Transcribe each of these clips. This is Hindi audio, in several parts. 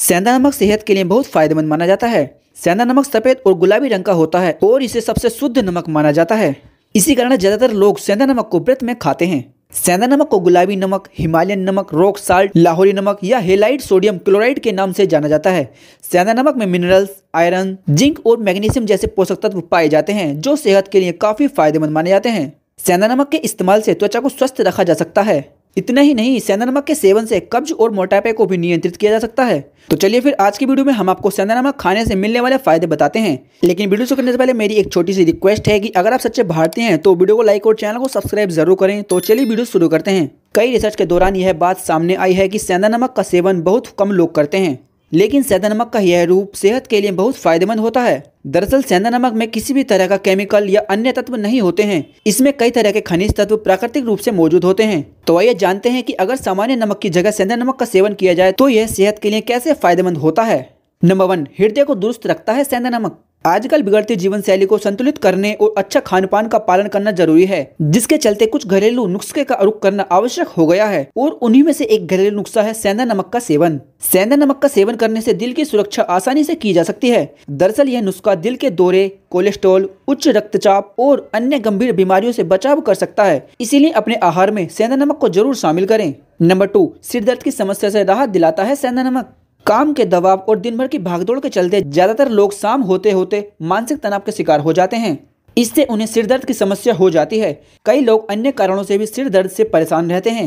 सेंधा नमक सेहत के लिए बहुत फायदेमंद माना जाता है सेंधा नमक सफेद और गुलाबी रंग का होता है और इसे सबसे शुद्ध नमक माना जाता है इसी कारण ज्यादातर लोग सेंधा नमक को व्रत में खाते हैं सेंधा नमक को गुलाबी नमक हिमालयन नमक रॉक साल्ट लाहौरी नमक या हेलाइट सोडियम क्लोराइड के नाम से जाना जाता है सेंधा नमक में मिनरल्स आयरन जिंक और मैग्नीशियम जैसे पोषक तत्व पाए जाते हैं जो सेहत के लिए काफी फायदेमंद माने जाते हैं सेंधा नमक के इस्तेमाल से त्वचा को स्वस्थ रखा जा सकता है इतना ही नहीं सेंधा नमक के सेवन से कब्ज और मोटापे को भी नियंत्रित किया जा सकता है तो चलिए फिर आज की वीडियो में हम आपको सेंधा नमक खाने से मिलने वाले फायदे बताते हैं लेकिन वीडियो शुरू करने से पहले मेरी एक छोटी सी रिक्वेस्ट है कि अगर आप सच्चे भारतीय हैं तो वीडियो को लाइक और चैनल को सब्सक्राइब जरूर करें तो चलिए वीडियो शुरू करते हैं कई रिसर्च के दौरान यह बात सामने आई है कि सेंधा नमक का सेवन बहुत कम लोग करते हैं लेकिन सेंधा नमक का यह रूप सेहत के लिए बहुत फायदेमंद होता है दरअसल सेंधा नमक में किसी भी तरह का केमिकल या अन्य तत्व नहीं होते हैं इसमें कई तरह के खनिज तत्व प्राकृतिक रूप से मौजूद होते हैं तो आइए जानते हैं कि अगर सामान्य नमक की जगह सेंधा नमक का सेवन किया जाए तो यह सेहत के लिए कैसे फायदेमंद होता है नंबर वन हृदय को दुरुस्त रखता है सेंधा नमक आजकल बिगड़ती जीवन शैली को संतुलित करने और अच्छा खान पान का पालन करना जरूरी है जिसके चलते कुछ घरेलू नुस्खे का रुख करना आवश्यक हो गया है और उन्हीं में से एक घरेलू नुस्खा है सेंधा नमक का सेवन सेंधा नमक का सेवन करने से दिल की सुरक्षा आसानी से की जा सकती है दरअसल यह नुस्खा दिल के दौरे कोलेस्ट्रॉल उच्च रक्तचाप और अन्य गंभीर बीमारियों से बचाव कर सकता है इसीलिए अपने आहार में सेंधा नमक को जरूर शामिल करें नंबर टू सिर दर्द की समस्या से राहत दिलाता है सेंधा नमक काम के दबाव और दिन भर की भागदौड़ के चलते ज्यादातर लोग शाम होते होते मानसिक तनाव के शिकार हो जाते हैं इससे उन्हें सिर दर्द की समस्या हो जाती है कई लोग अन्य कारणों से भी सिर दर्द से परेशान रहते हैं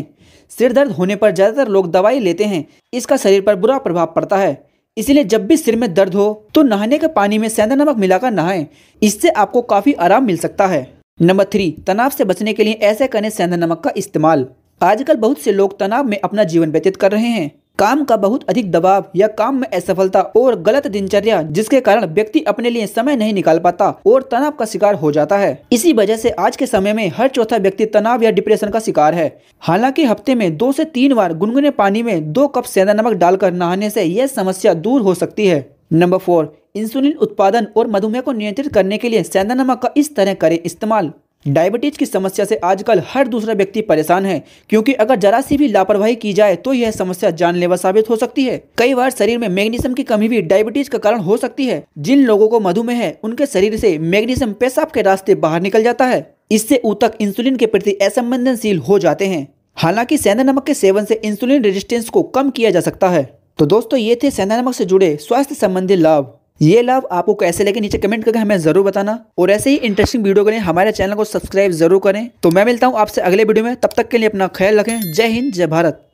सिर दर्द होने पर ज़्यादातर लोग दवाई लेते हैं इसका शरीर पर बुरा प्रभाव पड़ता है इसलिए जब भी सिर में दर्द हो तो नहाने के पानी में सेंधा नमक मिलाकर नहाएं इससे आपको काफ़ी आराम मिल सकता है नंबर थ्री तनाव से बचने के लिए ऐसे करें सेंधा नमक का इस्तेमाल आजकल बहुत से लोग तनाव में अपना जीवन व्यतीत कर रहे हैं काम का बहुत अधिक दबाव या काम में असफलता और गलत दिनचर्या जिसके कारण व्यक्ति अपने लिए समय नहीं निकाल पाता और तनाव का शिकार हो जाता है इसी वजह से आज के समय में हर चौथा व्यक्ति तनाव या डिप्रेशन का शिकार है हालांकि हफ्ते में दो से तीन बार गुनगुने पानी में दो कप सेंधा नमक डालकर नहाने से यह समस्या दूर हो सकती है नंबर फोर इंसुलिन उत्पादन और मधुमेह को नियंत्रित करने के लिए सेंधा नमक का इस तरह करें इस्तेमाल डायबिटीज की समस्या से आजकल हर दूसरा व्यक्ति परेशान है क्योंकि अगर जरा सी भी लापरवाही की जाए तो यह समस्या जानलेवा साबित हो सकती है कई बार शरीर में मैग्नीशियम की कमी भी डायबिटीज का कारण हो सकती है जिन लोगों को मधुमेह है उनके शरीर से मैग्नीशियम पेशाब के रास्ते बाहर निकल जाता है इससे ऊतक इंसुलिन के प्रति असंवेदनशील हो जाते हैं हालांकि सेंधा नमक के सेवन से इंसुलिन रेजिस्टेंस को कम किया जा सकता है तो दोस्तों ये थे सेंधा नमक से जुड़े स्वास्थ्य संबंधी लाभ ये लाभ आपको कैसे लगे नीचे कमेंट करके हमें जरूर बताना और ऐसे ही इंटरेस्टिंग वीडियो के लिए हमारे चैनल को सब्सक्राइब जरूर करें तो मैं मिलता हूँ आपसे अगले वीडियो में तब तक के लिए अपना ख्याल रखें जय हिंद जय भारत